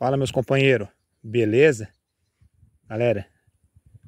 Fala meus companheiros, beleza? Galera,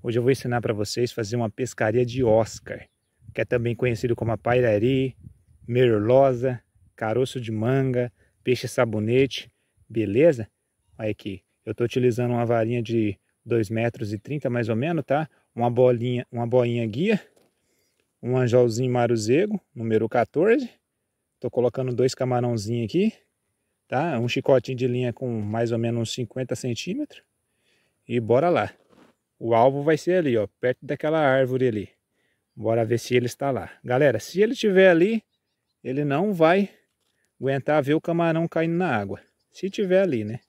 hoje eu vou ensinar para vocês fazer uma pescaria de Oscar, que é também conhecido como a pairari, merlosa, caroço de manga, peixe sabonete, beleza? Olha aqui, eu estou utilizando uma varinha de 2,30 metros e 30 mais ou menos, tá? Uma bolinha, uma boinha guia, um anjolzinho maruzego, número 14. Tô colocando dois camarãozinhos aqui, tá? Um chicotinho de linha com mais ou menos uns 50 centímetros. E bora lá. O alvo vai ser ali, ó, perto daquela árvore ali. Bora ver se ele está lá. Galera, se ele estiver ali, ele não vai aguentar ver o camarão caindo na água. Se tiver ali, né?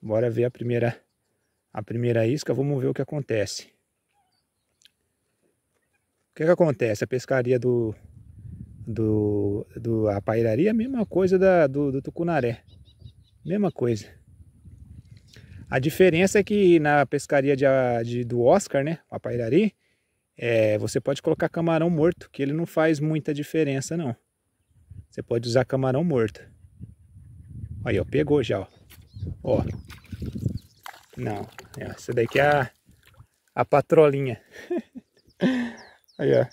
Bora ver a primeira a primeira isca, vamos ver o que acontece. O que, que acontece? A pescaria do do, do a pairaria a mesma coisa da, do, do tucunaré. Mesma coisa. A diferença é que na pescaria de, de do Oscar, né? A pairari, é, você pode colocar camarão morto, que ele não faz muita diferença, não. Você pode usar camarão morto. Aí, ó, pegou já, ó. Ó. Não, é, essa daqui é a, a patrolinha. Aí, ó.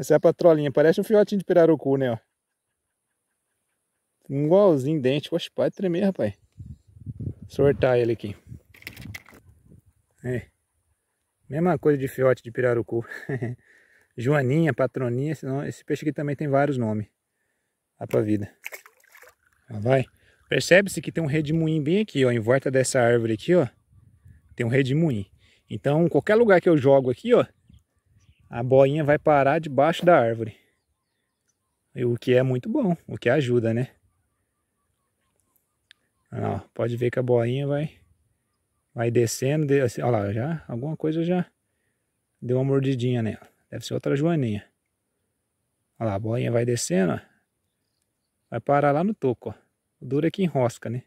Essa é a patrolinha. Parece um filhotinho de pirarucu, né? Ó. Igualzinho, dente. Oxe, pode tremer, rapaz. Sortar ele aqui. É. Mesma coisa de fiote de pirarucu. Joaninha, patroninha. Esse, esse peixe aqui também tem vários nomes. Dá pra vida. Lá ah, vai. Percebe-se que tem um redemoinho bem aqui, ó. Em volta dessa árvore aqui, ó. Tem um redemoinho. Então, qualquer lugar que eu jogo aqui, ó a boinha vai parar debaixo da árvore. O que é muito bom, o que ajuda, né? Ó, pode ver que a boinha vai, vai descendo. De, assim, olha lá, já, alguma coisa já deu uma mordidinha nela. Deve ser outra joaninha. Olha lá, a boinha vai descendo, ó. Vai parar lá no toco, ó. O duro é que enrosca, né?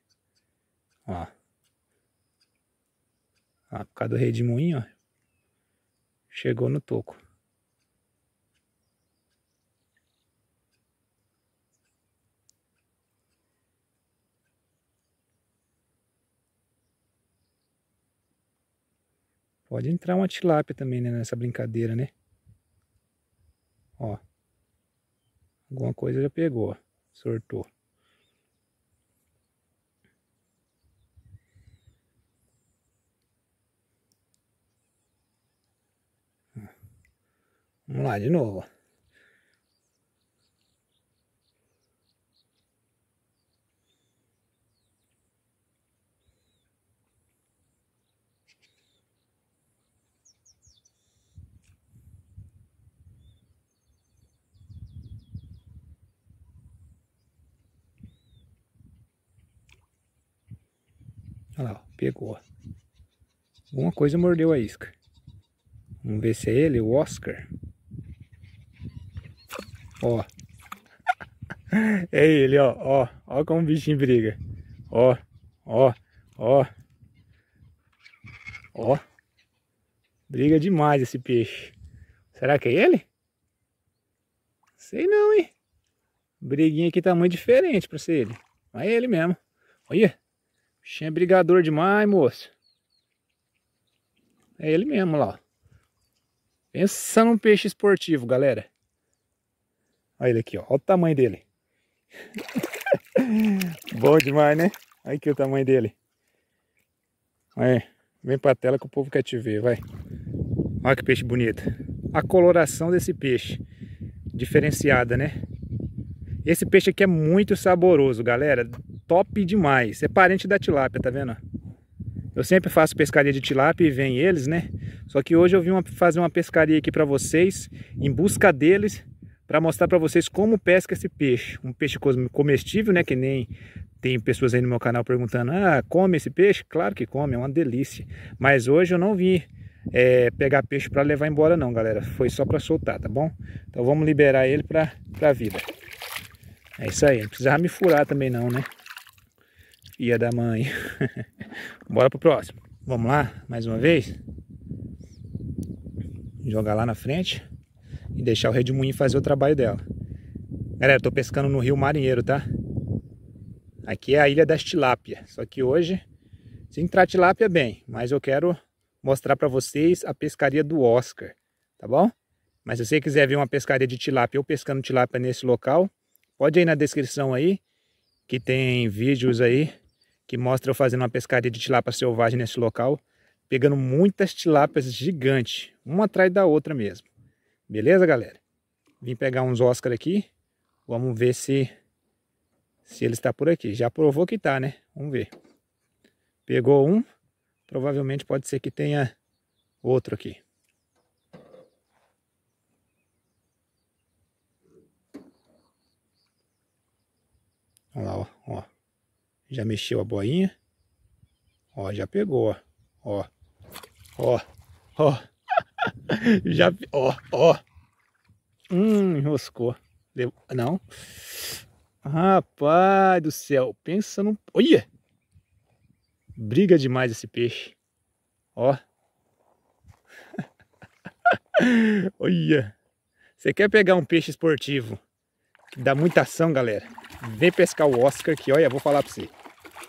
Ó. ó por causa do redemoinho, ó. Chegou no toco. Pode entrar uma tilápia também né, nessa brincadeira, né? Ó. Alguma coisa já pegou, ó. Sortou. Vamos lá de novo, ó. Olha lá, pegou. Alguma coisa mordeu a isca. Vamos ver se é ele, o Oscar. Ó. É ele, ó. Ó, ó como o bichinho briga. Ó, ó, ó. Ó. Briga demais esse peixe. Será que é ele? Sei não, hein? Briguinha aqui tá muito diferente pra ser ele. Mas é ele mesmo. Olha. Xen é brigador demais, moço. É ele mesmo lá. Pensa num peixe esportivo, galera. Olha ele aqui, ó. Olha o tamanho dele. Bom demais, né? Olha aqui o tamanho dele. Aí, vem pra tela que o povo quer te ver, vai. Olha que peixe bonito. A coloração desse peixe. Diferenciada, né? Esse peixe aqui é muito saboroso, galera top demais. É parente da tilápia, tá vendo? Eu sempre faço pescaria de tilápia e vem eles, né? Só que hoje eu vim uma, fazer uma pescaria aqui para vocês, em busca deles, para mostrar para vocês como pesca esse peixe. Um peixe comestível, né? Que nem tem pessoas aí no meu canal perguntando, ah, come esse peixe? Claro que come, é uma delícia. Mas hoje eu não vim é, pegar peixe para levar embora não, galera. Foi só para soltar, tá bom? Então vamos liberar ele para a vida. É isso aí, não precisava me furar também não, né? Ia da mãe. Bora pro próximo. Vamos lá, mais uma vez. Jogar lá na frente e deixar o redemoinho fazer o trabalho dela. Galera, tô pescando no Rio Marinheiro, tá? Aqui é a Ilha das Tilápia, só que hoje se entrar tilápia bem, mas eu quero mostrar para vocês a pescaria do Oscar, tá bom? Mas se você quiser ver uma pescaria de tilápia ou pescando tilápia nesse local, pode ir na descrição aí, que tem vídeos aí que mostra eu fazendo uma pescaria de tilápia selvagem nesse local, pegando muitas tilápias gigantes, uma atrás da outra mesmo. Beleza, galera? Vim pegar uns Oscar aqui, vamos ver se, se ele está por aqui. Já provou que está, né? Vamos ver. Pegou um, provavelmente pode ser que tenha outro aqui. Olha lá, ó. ó. Já mexeu a boinha. Ó, já pegou, ó. Ó, ó, ó. já, ó, ó. Hum, enroscou. não. Rapaz do céu, pensa num... Olha! Briga demais esse peixe. Ó. Olha. Você quer pegar um peixe esportivo Dá muita ação, galera. Vem pescar o Oscar que, olha, vou falar pra você.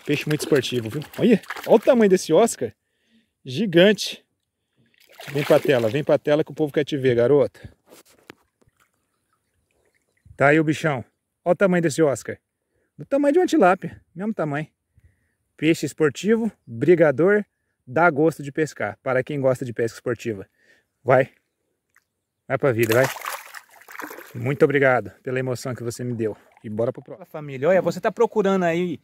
Peixe muito esportivo, viu? Olha, olha o tamanho desse Oscar. Gigante. Vem pra tela, vem pra tela que o povo quer te ver, garota. Tá aí o bichão. Olha o tamanho desse Oscar. Do tamanho de uma tilápia, mesmo tamanho. Peixe esportivo, brigador, dá gosto de pescar. Para quem gosta de pesca esportiva. Vai. Vai pra vida, vai. Muito obrigado pela emoção que você me deu. E bora pro próximo. Família, olha, você tá procurando aí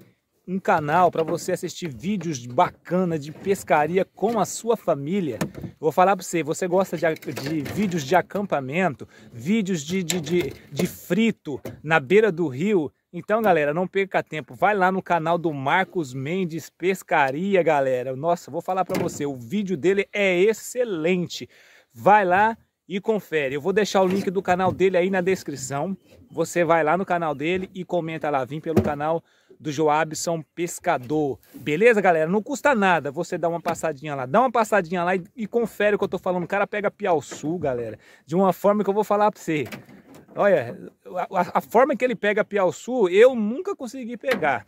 um canal para você assistir vídeos bacanas de pescaria com a sua família. vou falar para você, você gosta de, de, vídeos de acampamento, vídeos de, de, de, de frito na beira do rio, então, galera, não perca tempo. Vai lá no canal do Marcos Mendes Pescaria, galera. Nossa, vou falar para você, o vídeo dele é excelente. Vai lá e confere. Eu vou deixar o link do canal dele aí na descrição. Você vai lá no canal dele e comenta lá, vim pelo canal do Joabson Pescador. Beleza, galera? Não custa nada você dar uma passadinha lá. Dá uma passadinha lá e, e confere o que eu tô falando. O cara pega piauçu, galera, de uma forma que eu vou falar pra você. Olha, a, a forma que ele pega piauçu, eu nunca consegui pegar.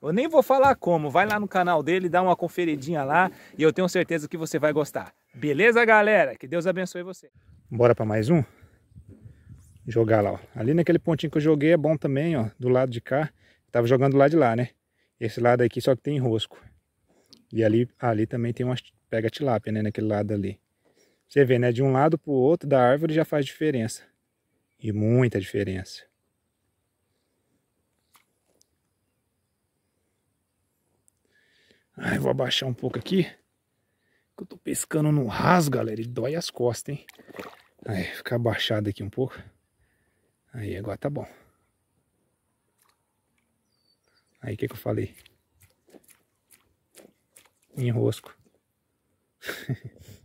Eu nem vou falar como. Vai lá no canal dele, dá uma conferidinha lá e eu tenho certeza que você vai gostar. Beleza, galera? Que Deus abençoe você. Bora para mais um? Jogar lá, ó. Ali naquele pontinho que eu joguei é bom também, ó. Do lado de cá. Tava jogando lá de lá, né? Esse lado aqui só que tem rosco. E ali, ali também tem umas pega tilápia, né? Naquele lado ali. Você vê, né? De um lado pro outro da árvore já faz diferença. E muita diferença. Ai, vou abaixar um pouco aqui. Que eu tô pescando no raso, galera. E dói as costas, hein? Aí, ficar abaixado aqui um pouco. Aí, agora tá bom. Aí, o que, que eu falei? Enrosco.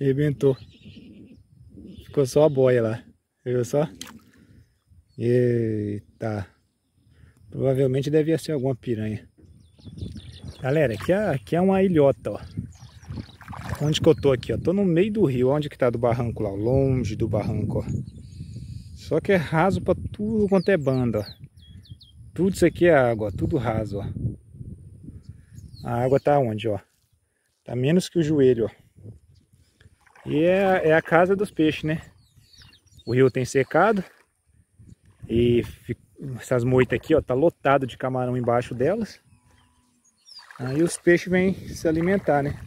Rebentou. Ficou só a boia lá. Viu só? Eita. Provavelmente devia ser alguma piranha. Galera, aqui é, aqui é uma ilhota, ó. Onde que eu tô aqui, ó. Tô no meio do rio. Onde que tá do barranco lá? Longe do barranco, ó. Só que é raso pra tudo quanto é banda, ó. Tudo isso aqui é água, Tudo raso, ó. A água tá onde, ó? Tá menos que o joelho, ó. E é, é a casa dos peixes, né? O rio tem secado e essas moitas aqui, ó, tá lotado de camarão embaixo delas. Aí os peixes vêm se alimentar, né?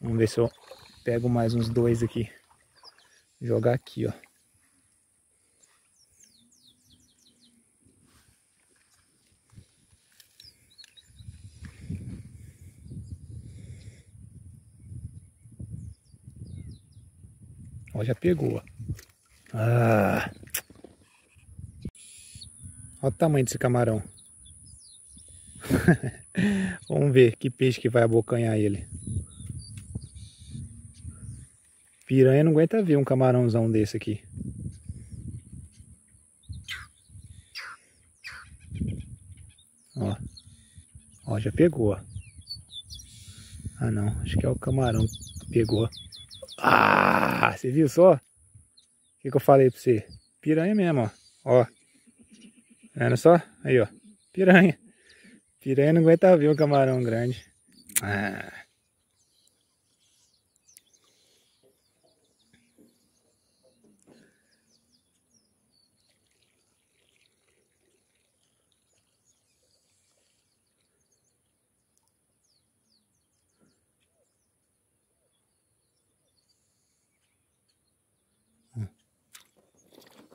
Vamos ver se eu pego mais uns dois aqui. Jogar aqui, ó. Ó, já pegou. Ah. Olha o tamanho desse camarão. Vamos ver que peixe que vai abocanhar ele. Piranha não aguenta ver um camarãozão desse aqui. Ó. Ó, já pegou. Ah não, acho que é o camarão que pegou. Ah, você viu só? O que, que eu falei pra você? Piranha mesmo, ó. Ó. Tá vendo só? Aí, ó. Piranha. Piranha não aguenta ver um camarão grande. Ah.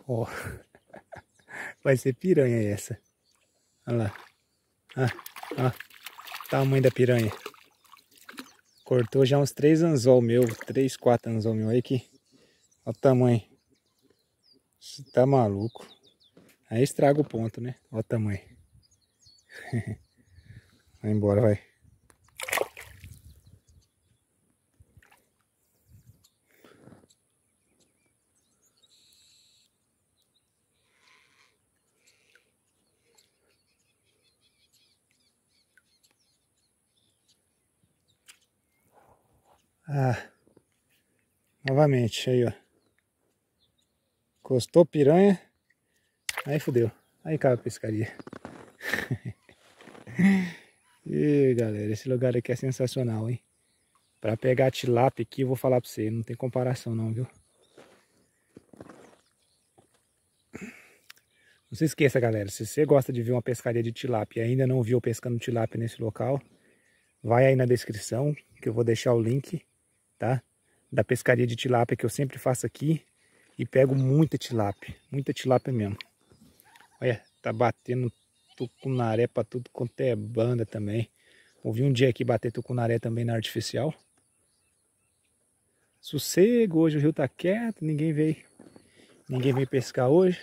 Ó, vai ser piranha essa. Olha lá. Ah, ah, tamanho da piranha. Cortou já uns três anzol meu, três, quatro anzol meu aí que... Olha o tamanho. Você tá maluco. Aí estraga o ponto, né? Olha o tamanho. vai embora, vai. Ah, novamente, aí ó. Encostou piranha, aí fudeu. Aí caiu a pescaria. e galera, esse lugar aqui é sensacional, hein? Pra pegar tilápia aqui, eu vou falar pra você, não tem comparação não, viu? Não se esqueça, galera, se você gosta de ver uma pescaria de tilápia e ainda não viu pescando tilápia nesse local, vai aí na descrição que eu vou deixar o link tá? Da pescaria de tilápia que eu sempre faço aqui e pego muita tilápia, muita tilápia mesmo. Olha, tá batendo tucunaré para tudo quanto é banda também. Ouvi um dia aqui bater tucunaré também na artificial. Sossego, hoje o rio tá quieto, ninguém veio. Ninguém veio pescar hoje.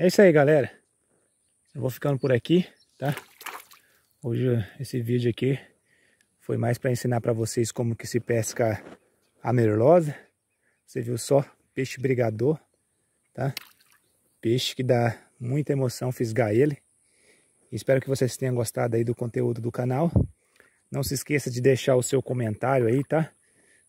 É isso aí, galera. Eu vou ficando por aqui, tá? Hoje esse vídeo aqui foi mais para ensinar para vocês como que se pesca a merlosa. Você viu só peixe brigador, tá? Peixe que dá muita emoção fisgar ele. Espero que vocês tenham gostado aí do conteúdo do canal. Não se esqueça de deixar o seu comentário aí, tá?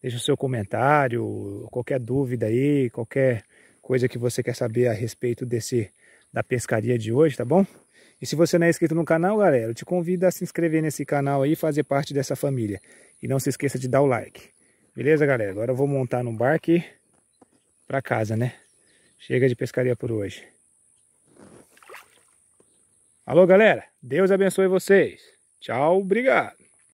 Deixa o seu comentário, qualquer dúvida aí, qualquer coisa que você quer saber a respeito desse da pescaria de hoje, tá bom? E se você não é inscrito no canal, galera, eu te convido a se inscrever nesse canal aí e fazer parte dessa família. E não se esqueça de dar o like. Beleza, galera? Agora eu vou montar no barco para casa, né? Chega de pescaria por hoje. Alô, galera. Deus abençoe vocês. Tchau, obrigado.